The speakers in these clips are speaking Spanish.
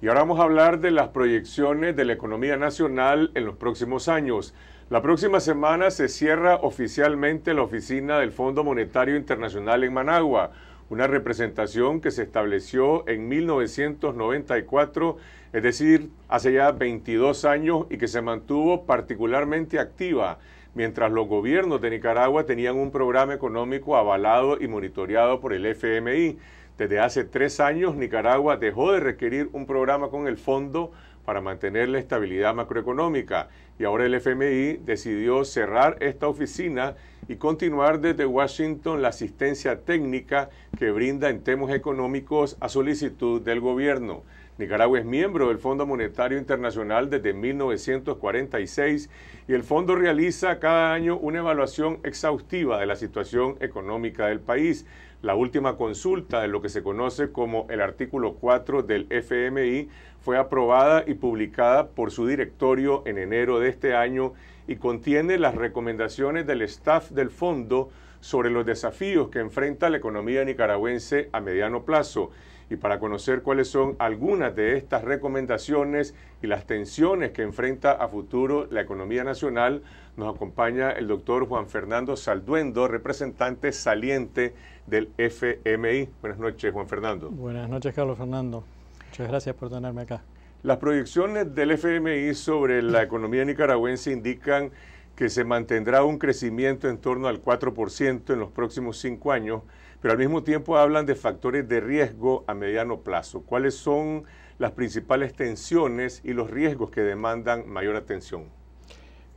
Y ahora vamos a hablar de las proyecciones de la economía nacional en los próximos años. La próxima semana se cierra oficialmente la oficina del Fondo Monetario Internacional en Managua, una representación que se estableció en 1994, es decir, hace ya 22 años y que se mantuvo particularmente activa mientras los gobiernos de Nicaragua tenían un programa económico avalado y monitoreado por el FMI. Desde hace tres años, Nicaragua dejó de requerir un programa con el fondo para mantener la estabilidad macroeconómica y ahora el FMI decidió cerrar esta oficina y continuar desde Washington la asistencia técnica que brinda en temas económicos a solicitud del gobierno. Nicaragua es miembro del Fondo Monetario Internacional desde 1946 y el fondo realiza cada año una evaluación exhaustiva de la situación económica del país. La última consulta de lo que se conoce como el artículo 4 del FMI fue aprobada y publicada por su directorio en enero de este año y contiene las recomendaciones del staff del fondo sobre los desafíos que enfrenta la economía nicaragüense a mediano plazo y para conocer cuáles son algunas de estas recomendaciones y las tensiones que enfrenta a futuro la economía nacional, nos acompaña el doctor Juan Fernando Salduendo, representante saliente del FMI. Buenas noches, Juan Fernando. Buenas noches, Carlos Fernando. Muchas gracias por tenerme acá. Las proyecciones del FMI sobre la economía nicaragüense indican que se mantendrá un crecimiento en torno al 4% en los próximos cinco años, pero al mismo tiempo hablan de factores de riesgo a mediano plazo. ¿Cuáles son las principales tensiones y los riesgos que demandan mayor atención?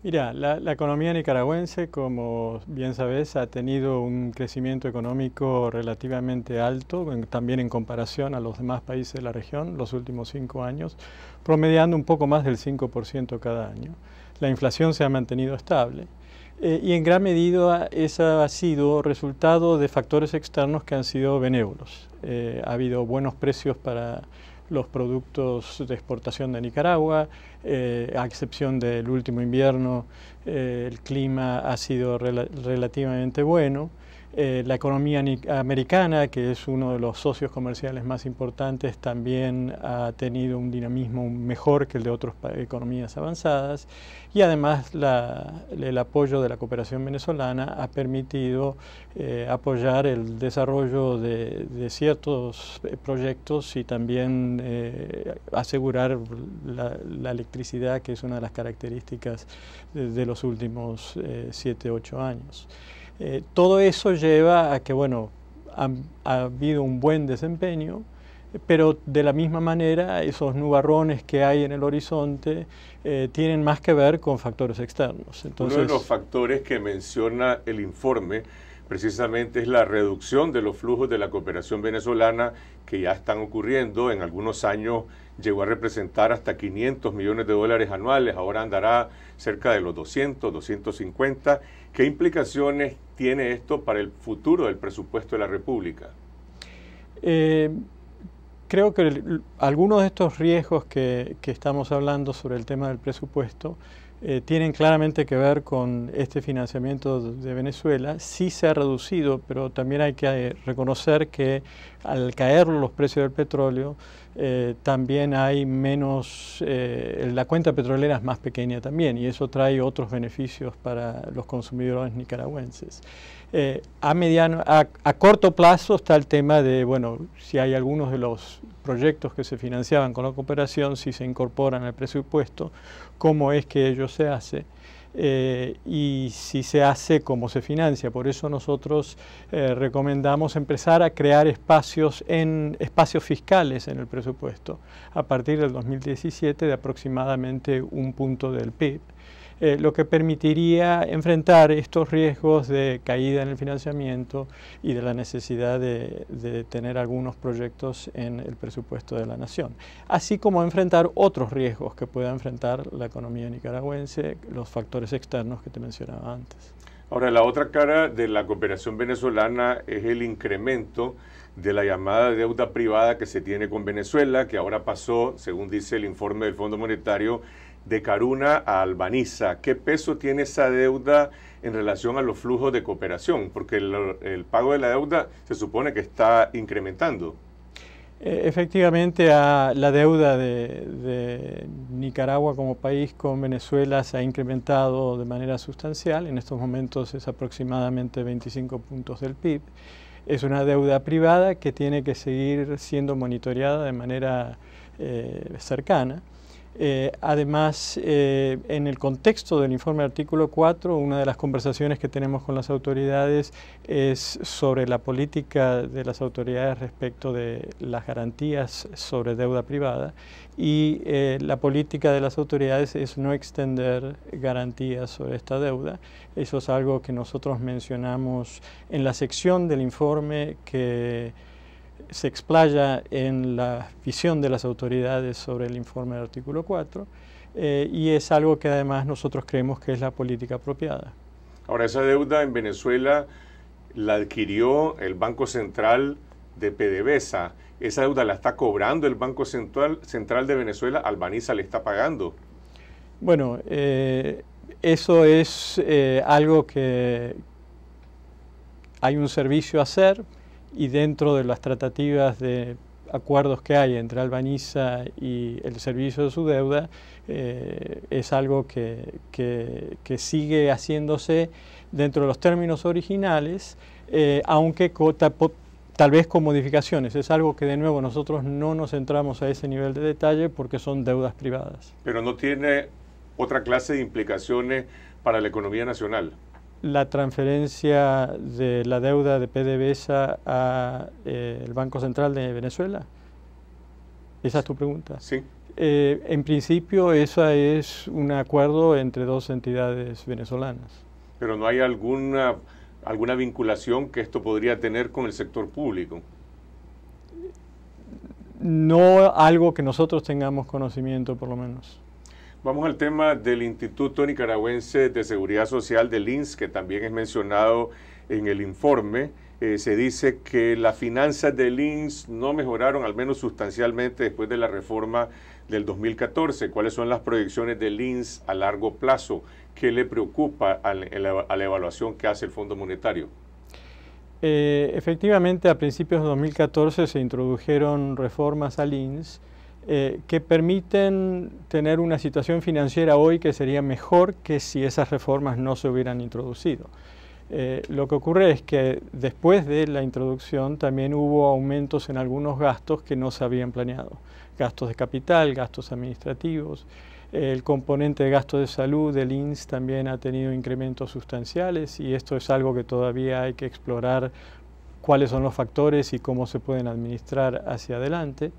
Mira, la, economía nicaragüense, como bien sabes, ha tenido un crecimiento económico relativamente alto, también en comparación a los demás países de la región, los últimos cinco años, promediando un poco más del 5% cada año la inflación se ha mantenido estable. Eh, y en gran medida esa ha sido resultado de factores externos que han sido benévolos. Eh, ha habido buenos precios para los productos de exportación de Nicaragua, eh, a excepción del último invierno, el clima ha sido relativamente bueno. Eh, la economía americana, que es uno de los socios comerciales más importantes, también ha tenido un dinamismo mejor que el de otras economías avanzadas. Y además el apoyo de la cooperación venezolana ha permitido eh, apoyar el desarrollo de, ciertos eh, proyectos y también asegurar la, electricidad, que es una de las características de, los últimos 7, 8 años. Eh, todo eso lleva a que, bueno, ha, habido un buen desempeño, pero de la misma manera esos nubarrones que hay en el horizonte eh, tienen más que ver con factores externos. Uno de los factores que menciona el informe precisamente es la reducción de los flujos de la cooperación venezolana que ya están ocurriendo. En algunos años llegó a representar hasta 500 millones de dólares anuales, ahora andará cerca de los 200, 250. ¿Qué implicaciones tiene esto para el futuro del presupuesto de la República? Eh, creo que algunos de estos riesgos que estamos hablando sobre el tema del presupuesto, eh, tienen claramente que ver con este financiamiento de Venezuela. Sí se ha reducido, pero también hay que eh, reconocer que al caer los precios del petróleo, eh, también hay menos, eh, la cuenta petrolera es más pequeña también y eso trae otros beneficios para los consumidores nicaragüenses. Eh, a, mediano, a, a, corto plazo está el tema de, bueno, si hay algunos de los proyectos que se financiaban con la cooperación, si se incorporan al presupuesto, cómo es que ello se hace. Eh, y si se hace, cómo se financia. Por eso nosotros eh, recomendamos empezar a crear espacios, en, espacios fiscales en el presupuesto a partir del 2017 de aproximadamente un punto del PIB eh, lo que permitiría enfrentar estos riesgos de caída en el financiamiento y de la necesidad de, de, tener algunos proyectos en el presupuesto de la nación, así como enfrentar otros riesgos que pueda enfrentar la economía nicaragüense, los factores externos que te mencionaba antes. Ahora, la otra cara de la cooperación venezolana es el incremento de la llamada deuda privada que se tiene con Venezuela, que ahora pasó, según dice el informe del Fondo Monetario, de Caruna a Albaniza. ¿Qué peso tiene esa deuda en relación a los flujos de cooperación? Porque el, pago de la deuda se supone que está incrementando. Eh, efectivamente, la deuda de, Nicaragua como país con Venezuela se ha incrementado de manera sustancial. En estos momentos es aproximadamente 25 puntos del PIB. Es una deuda privada que tiene que seguir siendo monitoreada de manera eh, cercana. Eh, además, eh, en el contexto del informe artículo 4, una de las conversaciones que tenemos con las autoridades es sobre la política de las autoridades respecto de las garantías sobre deuda privada y eh, la política de las autoridades es no extender garantías sobre esta deuda. Eso es algo que nosotros mencionamos en la sección del informe que se explaya en la visión de las autoridades sobre el informe del artículo 4 eh, y es algo que además nosotros creemos que es la política apropiada. Ahora, esa deuda en Venezuela la adquirió el Banco Central de PDVSA. Esa deuda la está cobrando el Banco Central, Central de Venezuela, Albaniza le está pagando. Bueno, eh, eso es eh, algo que hay un servicio a hacer y dentro de las tratativas de acuerdos que hay entre Albaniza y el servicio de su deuda eh, es algo que, sigue haciéndose dentro de los términos originales, eh, aunque tal vez con modificaciones. Es algo que de nuevo nosotros no nos centramos a ese nivel de detalle porque son deudas privadas. Pero no tiene otra clase de implicaciones para la economía nacional la transferencia de la deuda de PDVSA al eh, Banco Central de Venezuela? Esa es tu pregunta. Sí. Eh, en principio, esa es un acuerdo entre dos entidades venezolanas. Pero no hay alguna, alguna vinculación que esto podría tener con el sector público. No algo que nosotros tengamos conocimiento, por lo menos. Vamos al tema del Instituto Nicaragüense de Seguridad Social del INS, que también es mencionado en el informe. Eh, se dice que las finanzas del INS no mejoraron, al menos sustancialmente, después de la reforma del 2014. ¿Cuáles son las proyecciones del INS a largo plazo? ¿Qué le preocupa a la, evaluación que hace el Fondo Monetario? Eh, efectivamente, a principios de 2014 se introdujeron reformas al INS eh, que permiten tener una situación financiera hoy que sería mejor que si esas reformas no se hubieran introducido. Eh, lo que ocurre es que después de la introducción también hubo aumentos en algunos gastos que no se habían planeado. Gastos de capital, gastos administrativos, el componente de gasto de salud del INS también ha tenido incrementos sustanciales y esto es algo que todavía hay que explorar cuáles son los factores y cómo se pueden administrar hacia adelante.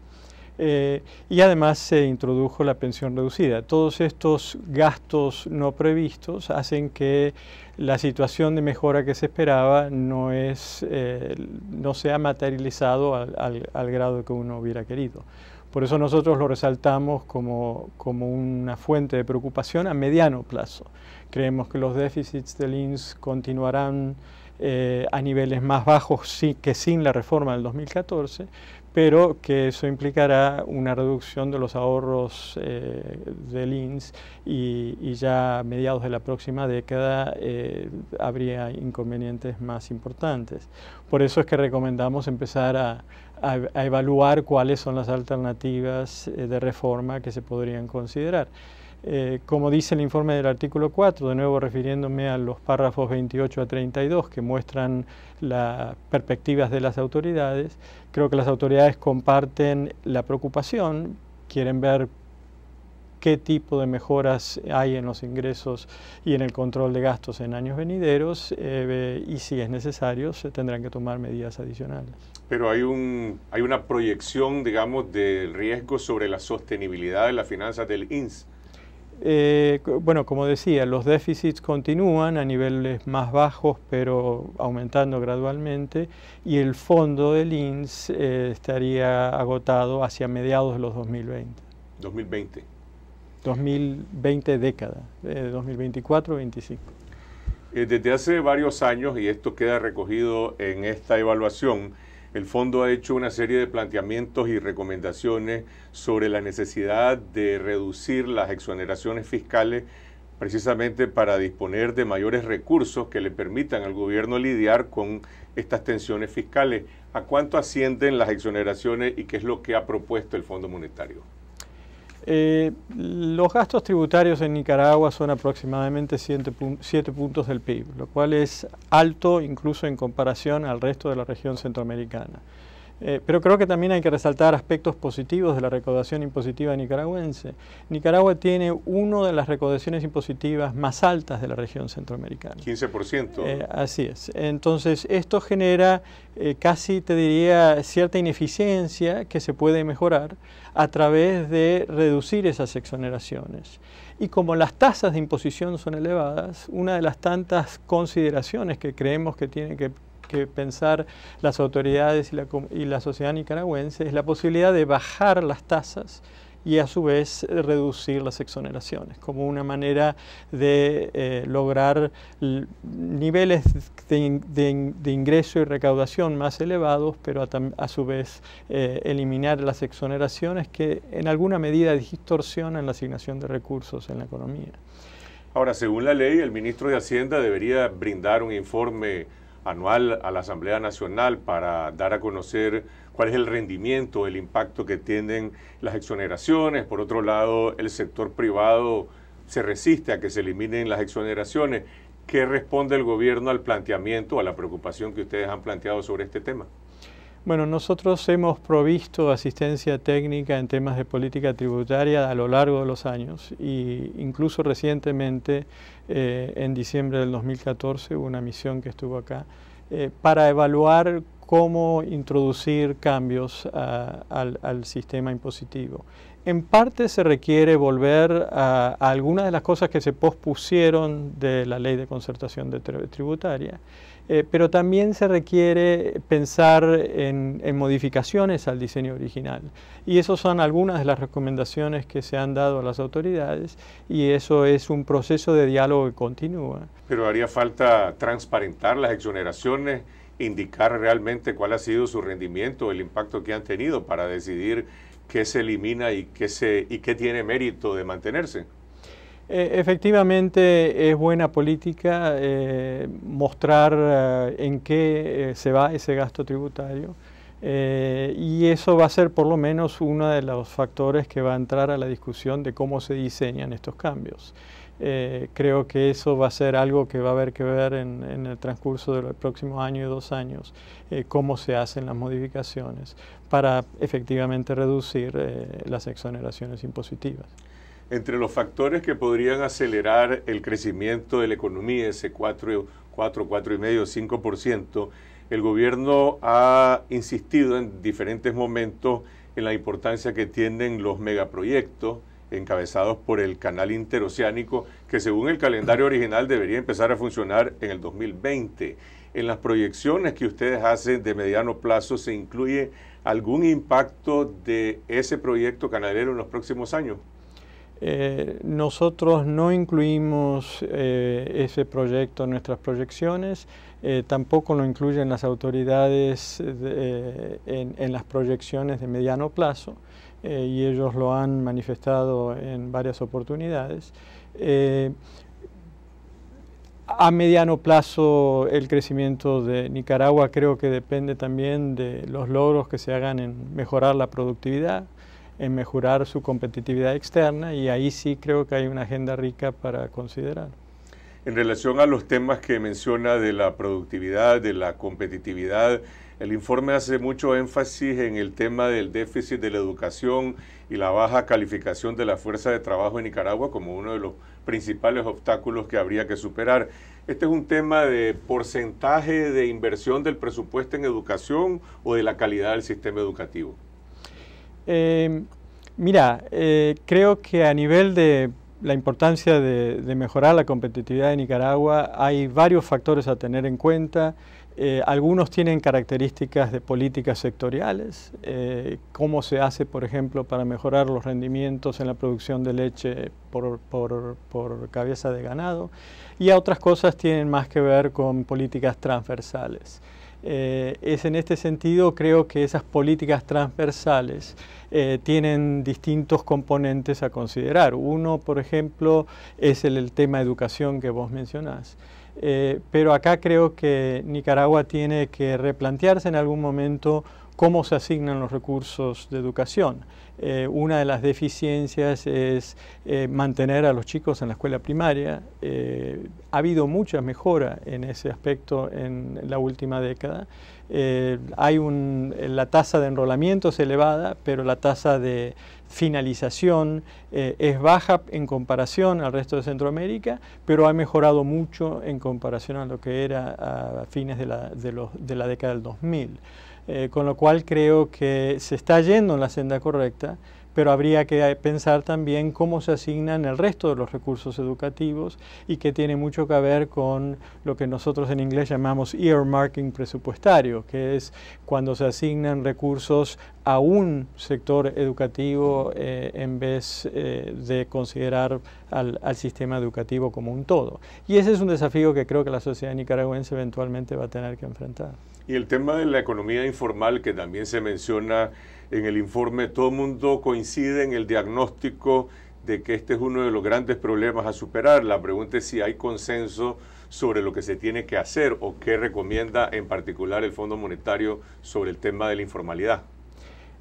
Eh, y además se introdujo la pensión reducida. Todos estos gastos no previstos hacen que la situación de mejora que se esperaba no, es, eh, no se ha materializado al, al, grado que uno hubiera querido. Por eso nosotros lo resaltamos como, como una fuente de preocupación a mediano plazo. Creemos que los déficits del INS continuarán eh, a niveles más bajos sí, que sin la reforma del 2014, pero que eso implicará una reducción de los ahorros eh, del INS y, ya a mediados de la próxima década eh, habría inconvenientes más importantes. Por eso es que recomendamos empezar a, evaluar cuáles son las alternativas eh, de reforma que se podrían considerar. Eh, como dice el informe del artículo 4, de nuevo refiriéndome a los párrafos 28 a 32 que muestran las perspectivas de las autoridades, creo que las autoridades comparten la preocupación, quieren ver qué tipo de mejoras hay en los ingresos y en el control de gastos en años venideros eh, y si es necesario se tendrán que tomar medidas adicionales. Pero hay, hay una proyección, digamos, del riesgo sobre la sostenibilidad de las finanzas del INS eh, bueno, como decía, los déficits continúan a niveles más bajos, pero aumentando gradualmente, y el fondo del INS eh, estaría agotado hacia mediados de los 2020. 2020. 2020 década, eh, 2024-25. Eh, desde hace varios años, y esto queda recogido en esta evaluación, el fondo ha hecho una serie de planteamientos y recomendaciones sobre la necesidad de reducir las exoneraciones fiscales precisamente para disponer de mayores recursos que le permitan al gobierno lidiar con estas tensiones fiscales. ¿A cuánto ascienden las exoneraciones y qué es lo que ha propuesto el Fondo Monetario? Eh, los gastos tributarios en Nicaragua son aproximadamente 7, puntos del PIB, lo cual es alto incluso en comparación al resto de la región centroamericana. Eh, pero creo que también hay que resaltar aspectos positivos de la recaudación impositiva nicaragüense. Nicaragua tiene una de las recaudaciones impositivas más altas de la región centroamericana. 15%. Eh, así es. Entonces, esto genera eh, casi, te diría, cierta ineficiencia que se puede mejorar a través de reducir esas exoneraciones. Y como las tasas de imposición son elevadas, una de las tantas consideraciones que creemos que tiene que pensar las autoridades y la, sociedad nicaragüense es la posibilidad de bajar las tasas y a su vez reducir las exoneraciones como una manera de eh, lograr niveles de, ingreso y recaudación más elevados, pero a, a su vez eh, eliminar las exoneraciones que en alguna medida distorsionan la asignación de recursos en la economía. Ahora, según la ley, el ministro de Hacienda debería brindar un informe anual a la Asamblea Nacional para dar a conocer cuál es el rendimiento, el impacto que tienen las exoneraciones. Por otro lado, el sector privado se resiste a que se eliminen las exoneraciones. ¿Qué responde el gobierno al planteamiento, a la preocupación que ustedes han planteado sobre este tema? Bueno, nosotros hemos provisto asistencia técnica en temas de política tributaria a lo largo de los años e incluso recientemente, eh, en diciembre del 2014, hubo una misión que estuvo acá eh, para evaluar cómo introducir cambios al, sistema impositivo. En parte se requiere volver a, algunas de las cosas que se pospusieron de la ley de concertación tributaria eh, pero también se requiere pensar en, modificaciones al diseño original. Y esas son algunas de las recomendaciones que se han dado a las autoridades y eso es un proceso de diálogo que continúa. Pero haría falta transparentar las exoneraciones, indicar realmente cuál ha sido su rendimiento, el impacto que han tenido para decidir qué se elimina y qué, se, y qué tiene mérito de mantenerse. E, efectivamente es buena política eh, mostrar eh, en qué eh, se va ese gasto tributario y eso va a ser por lo menos uno de los factores que va a entrar a la discusión de cómo se diseñan estos cambios. creo que eso va a ser algo que va a haber que ver en, en el transcurso del próximo año y dos años, cómo se hacen las modificaciones para efectivamente reducir las exoneraciones impositivas entre los factores que podrían acelerar el crecimiento de la economía, ese 4, 4, 4,5, 5%, el gobierno ha insistido en diferentes momentos en la importancia que tienen los megaproyectos encabezados por el canal interoceánico que según el calendario original debería empezar a funcionar en el 2020. En las proyecciones que ustedes hacen de mediano plazo se incluye algún impacto de ese proyecto canalero en los próximos años. Eh, nosotros no incluimos eh, ese proyecto en nuestras proyecciones, eh, tampoco lo incluyen las autoridades en, las proyecciones de mediano plazo y ellos lo han manifestado en varias oportunidades. a mediano plazo el crecimiento de Nicaragua creo que depende también de los logros que se hagan en mejorar la productividad, en mejorar su competitividad externa y ahí sí creo que hay una agenda rica para considerar. En relación a los temas que menciona de la productividad, de la competitividad, el informe hace mucho énfasis en el tema del déficit de la educación y la baja calificación de la fuerza de trabajo en Nicaragua como uno de los principales obstáculos que habría que superar. Este es un tema de porcentaje de inversión del presupuesto en educación o de la calidad del sistema educativo. Eh, mira, eh, creo que a nivel de la importancia de, mejorar la competitividad de Nicaragua, hay varios factores a tener en cuenta. Eh, algunos tienen características de políticas sectoriales, eh, cómo se hace, por ejemplo, para mejorar los rendimientos en la producción de leche por, por cabeza de ganado, y otras cosas tienen más que ver con políticas transversales. Eh, es en este sentido, creo que esas políticas transversales eh, tienen distintos componentes a considerar. Uno, por ejemplo, es el, tema educación que vos mencionás. Eh, pero acá creo que Nicaragua tiene que replantearse en algún momento cómo se asignan los recursos de educación. Eh, una de las deficiencias es eh, mantener a los chicos en la escuela primaria. Eh, ha habido mucha mejora en ese aspecto en la última década. hay la tasa de enrolamiento es elevada, pero la tasa de finalización es baja en comparación al resto de Centroamérica, pero ha mejorado mucho en comparación a lo que era a fines de la década del 2000. Eh, con lo cual creo que se está yendo en la senda correcta, pero habría que pensar también cómo se asignan el resto de los recursos educativos y que tiene mucho que ver con lo que nosotros en inglés llamamos earmarking presupuestario, que es cuando se asignan recursos a un sector educativo eh, en vez eh, de considerar al, al, sistema educativo como un todo. Y ese es un desafío que creo que la sociedad nicaragüense eventualmente va a tener que enfrentar. Y el tema de la economía informal que también se menciona en el informe, todo el mundo coincide en el diagnóstico de que este es uno de los grandes problemas a superar. La pregunta es si hay consenso sobre lo que se tiene que hacer o qué recomienda en particular el Fondo Monetario sobre el tema de la informalidad.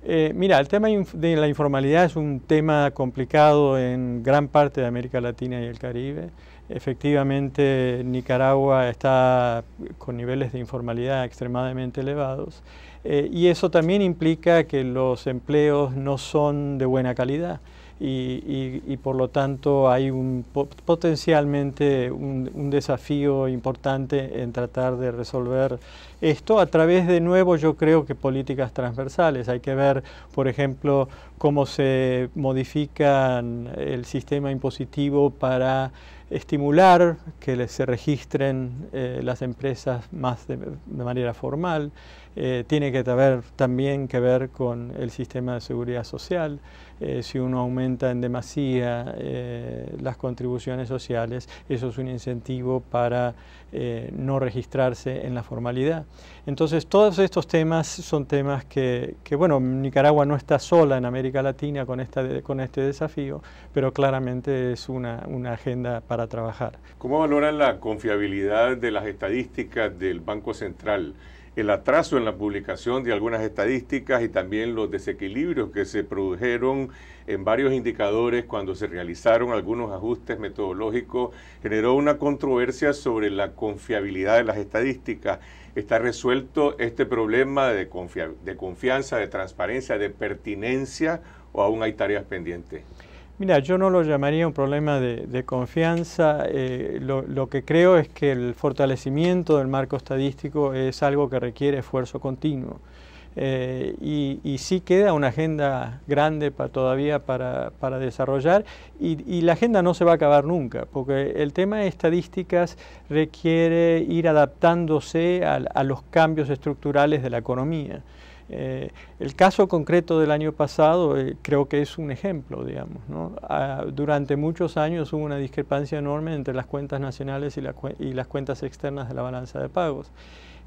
Eh, mira, el tema de la informalidad es un tema complicado en gran parte de América Latina y el Caribe. Efectivamente, Nicaragua está con niveles de informalidad extremadamente elevados eh, y eso también implica que los empleos no son de buena calidad y, por lo tanto hay un, potencialmente un, desafío importante en tratar de resolver esto a través de nuevo yo creo que políticas transversales. Hay que ver, por ejemplo, cómo se modifica el sistema impositivo para estimular que se registren eh, las empresas más de, manera formal, eh, tiene que tener también que ver con el sistema de seguridad social, eh, si uno aumenta en demasía eh, las contribuciones sociales, eso es un incentivo para eh, no registrarse en la formalidad. Entonces, todos estos temas son temas que, bueno, Nicaragua no está sola en América Latina con, esta, con este desafío, pero claramente es una, una agenda para trabajar. ¿Cómo valoran la confiabilidad de las estadísticas del Banco Central? el atraso en la publicación de algunas estadísticas y también los desequilibrios que se produjeron en varios indicadores cuando se realizaron algunos ajustes metodológicos generó una controversia sobre la confiabilidad de las estadísticas. ¿Está resuelto este problema de, confianza, de transparencia, de pertinencia o aún hay tareas pendientes? Mira, yo no lo llamaría un problema de, confianza. Eh, lo, que creo es que el fortalecimiento del marco estadístico es algo que requiere esfuerzo continuo. Eh, y, sí queda una agenda grande para todavía para, desarrollar y, la agenda no se va a acabar nunca, porque el tema de estadísticas requiere ir adaptándose a los cambios estructurales de la economía. Eh, el caso concreto del año pasado eh, creo que es un ejemplo, digamos. Ah, durante muchos años hubo una discrepancia enorme entre las cuentas nacionales y, las cuentas externas de la balanza de pagos.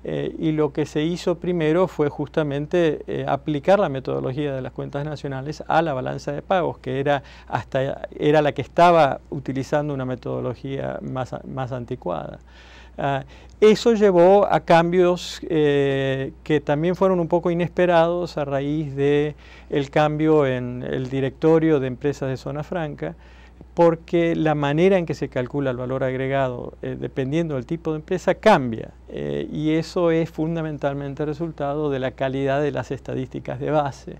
Eh, y lo que se hizo primero fue justamente aplicar la metodología de las cuentas nacionales a la balanza de pagos, que era, hasta, era la que estaba utilizando una metodología más anticuada. Ah, eso llevó a cambios eh, que también fueron un poco inesperados a raíz del el cambio en el directorio de empresas de zona franca, porque la manera en que se calcula el valor agregado, eh, dependiendo del tipo de empresa, cambia. Eh, y eso es fundamentalmente resultado de la calidad de las estadísticas de base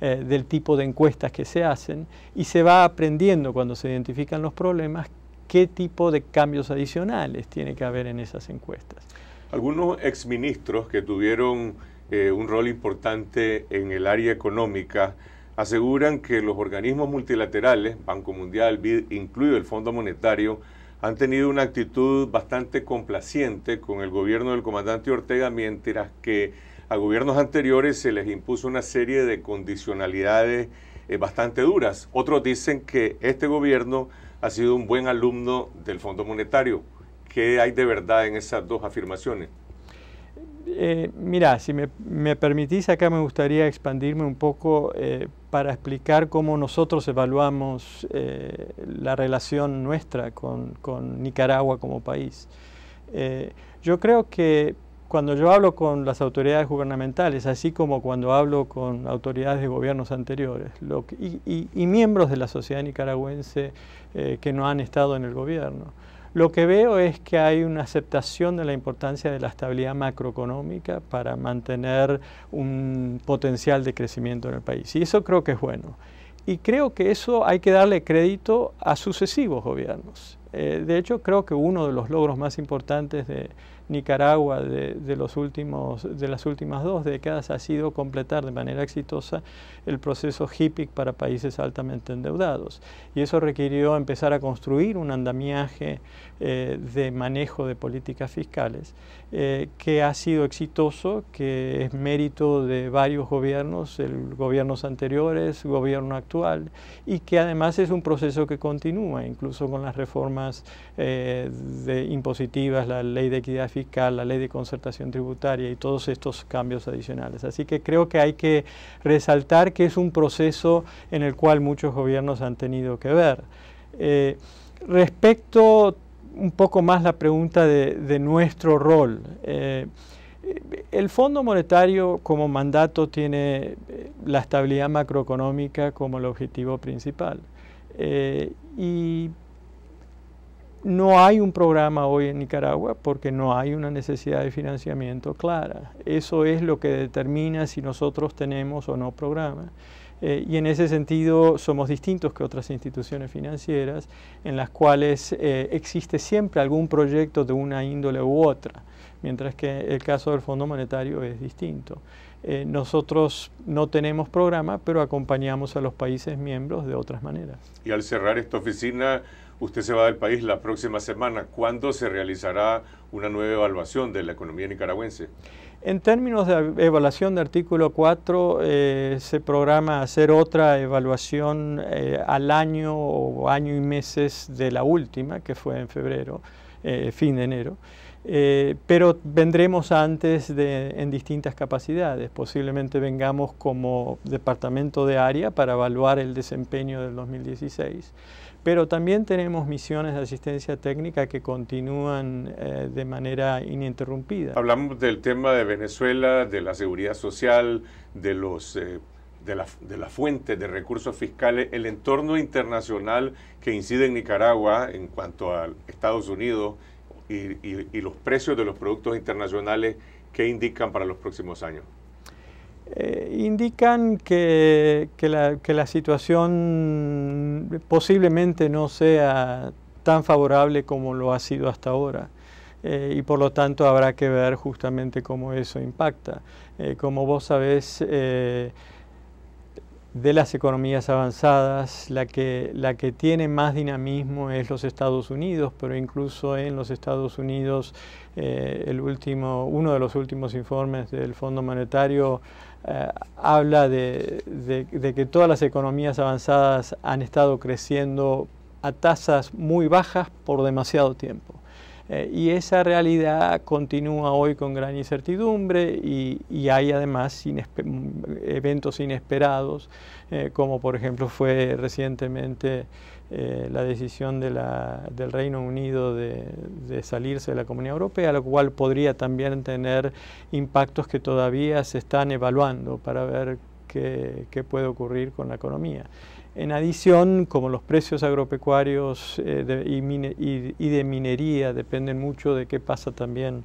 del tipo de encuestas que se hacen y se va aprendiendo cuando se identifican los problemas qué tipo de cambios adicionales tiene que haber en esas encuestas. Algunos exministros que tuvieron eh, un rol importante en el área económica aseguran que los organismos multilaterales, Banco Mundial, BID, incluido el Fondo Monetario, han tenido una actitud bastante complaciente con el gobierno del comandante Ortega, mientras que a gobiernos anteriores se les impuso una serie de condicionalidades eh, bastante duras. Otros dicen que este gobierno ha sido un buen alumno del Fondo Monetario. ¿Qué hay de verdad en esas dos afirmaciones? Eh, mira, si me, permitís, acá me gustaría expandirme un poco eh, para explicar cómo nosotros evaluamos eh, la relación nuestra con Nicaragua como país. yo creo que cuando yo hablo con las autoridades gubernamentales, así como cuando hablo con autoridades de gobiernos anteriores lo y, miembros de la sociedad nicaragüense eh, que no han estado en el gobierno, lo que veo es que hay una aceptación de la importancia de la estabilidad macroeconómica para mantener un potencial de crecimiento en el país. Y eso creo que es bueno. Y creo que eso hay que darle crédito a sucesivos gobiernos. Eh, de hecho, creo que uno de los logros más importantes de, Nicaragua de, los últimos, de las últimas dos décadas ha sido completar de manera exitosa el proceso HIPIC para países altamente endeudados. Y eso requirió empezar a construir un andamiaje eh, de manejo de políticas fiscales eh, que ha sido exitoso, que es mérito de varios gobiernos, el, gobiernos anteriores, gobierno actual, y que además es un proceso que continúa, incluso con las reformas eh, impositivas, la ley de equidad fiscal, la ley de concertación tributaria y todos estos cambios adicionales. Así que creo que hay que resaltar que es un proceso en el cual muchos gobiernos han tenido que ver. Eh, respecto un poco más la pregunta de, nuestro rol. Eh, el Fondo Monetario como mandato tiene eh, la estabilidad macroeconómica como el objetivo principal. Eh, y no hay un programa hoy en Nicaragua porque no hay una necesidad de financiamiento clara. Eso es lo que determina si nosotros tenemos o no programa. Eh, y en ese sentido somos distintos que otras instituciones financieras en las cuales eh, existe siempre algún proyecto de una índole u otra, mientras que el caso del Fondo Monetario es distinto. Eh, nosotros no tenemos programa, pero acompañamos a los países miembros de otras maneras. Y al cerrar esta oficina, usted se va del país la próxima semana. ¿Cuándo se realizará una nueva evaluación de la economía nicaragüense? En términos de evaluación de artículo 4, eh, se programa hacer otra evaluación eh, al año o año y meses de la última, que fue en febrero, eh, fin de enero. pero vendremos antes en distintas capacidades. Posiblemente vengamos como departamento de área para evaluar el desempeño del 2016 pero también tenemos misiones de asistencia técnica que continúan eh, de manera ininterrumpida. Hablamos del tema de Venezuela, de la seguridad social, de los... Eh, de la, de fuente de recursos fiscales, el entorno internacional que incide en Nicaragua en cuanto a Estados Unidos y los precios de los productos internacionales que indican para los próximos años. Eh, indican que, la, situación posiblemente no sea tan favorable como lo ha sido hasta ahora. Eh, y por lo tanto habrá que ver justamente cómo eso impacta. Eh, como vos sabés, de las economías avanzadas, la que, tiene más dinamismo es los Estados Unidos, pero incluso en los Estados Unidos, el último, uno de los últimos informes del Fondo Monetario eh, habla de, que todas las economías avanzadas han estado creciendo a tasas muy bajas por demasiado tiempo. Eh, y esa realidad continúa hoy con gran incertidumbre y, hay además eventos inesperados, eh, como por ejemplo fue recientemente eh, la decisión del Reino Unido de, salirse de la Comunidad Europea, lo cual podría también tener impactos que todavía se están evaluando para ver qué, puede ocurrir con la economía. En adición, como los precios agropecuarios eh, y, de minería dependen mucho de qué pasa también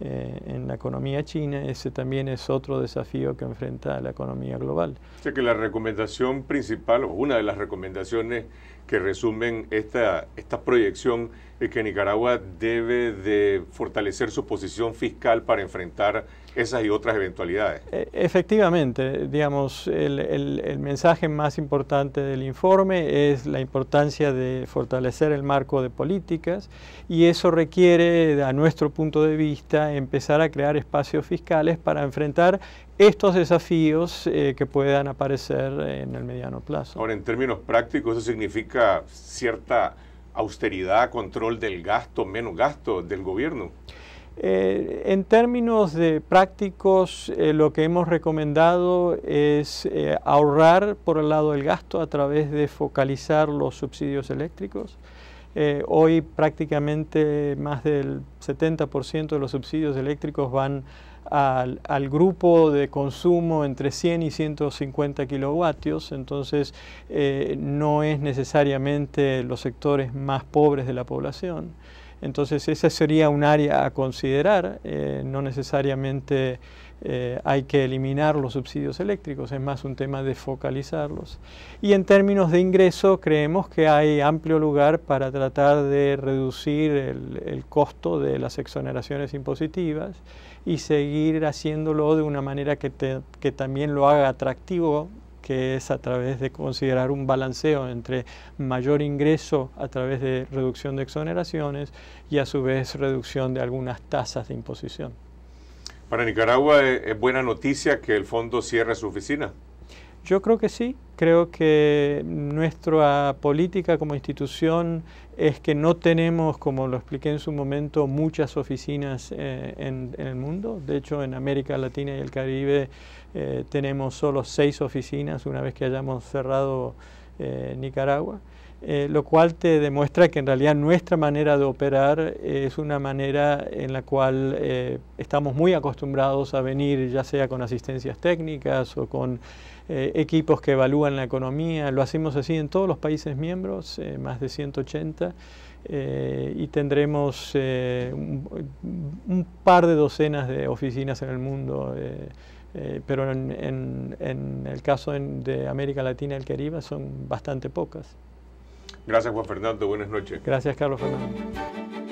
eh, en la economía china, ese también es otro desafío que enfrenta la economía global. Sé que la recomendación principal, o una de las recomendaciones que resumen esta, esta proyección de que Nicaragua debe de fortalecer su posición fiscal para enfrentar esas y otras eventualidades. E, efectivamente, digamos, el, mensaje más importante del informe es la importancia de fortalecer el marco de políticas y eso requiere, a nuestro punto de vista, empezar a crear espacios fiscales para enfrentar estos desafíos eh, que puedan aparecer en el mediano plazo. Ahora, en términos prácticos, eso significa cierta austeridad, control del gasto, menos gasto del gobierno. Eh, en términos de prácticos, eh, lo que hemos recomendado es eh, ahorrar por el lado del gasto a través de focalizar los subsidios eléctricos. hoy prácticamente más del 70% de los subsidios eléctricos van al, al, grupo de consumo entre 100 y 150 kilovatios, entonces no es necesariamente los sectores más pobres de la población. Entonces esa sería un área a considerar, eh, no necesariamente eh, hay que eliminar los subsidios eléctricos, es más un tema de focalizarlos. Y en términos de ingreso creemos que hay amplio lugar para tratar de reducir el, costo de las exoneraciones impositivas y seguir haciéndolo de una manera que también lo haga atractivo que es a través de considerar un balanceo entre mayor ingreso a través de reducción de exoneraciones y a su vez reducción de algunas tasas de imposición. Para Nicaragua eh, es buena noticia que el fondo cierre su oficina. Yo creo que sí, creo que nuestra política como institución es que no tenemos, como lo expliqué en su momento, muchas oficinas eh, en, el mundo. De hecho, en América Latina y el Caribe eh, tenemos solo seis oficinas una vez que hayamos cerrado eh, Nicaragua. lo cual te demuestra que en realidad nuestra manera de operar es una manera en la cual estamos muy acostumbrados a venir, ya sea con asistencias técnicas o con eh, equipos que evalúan la economía, lo hacemos así en todos los países miembros, eh, más de 180, eh, y tendremos un, par de docenas de oficinas en el mundo. pero en, el caso de América Latina y el Caribe son bastante pocas. Gracias Juan Fernando, buenas noches. Gracias Carlos Fernando.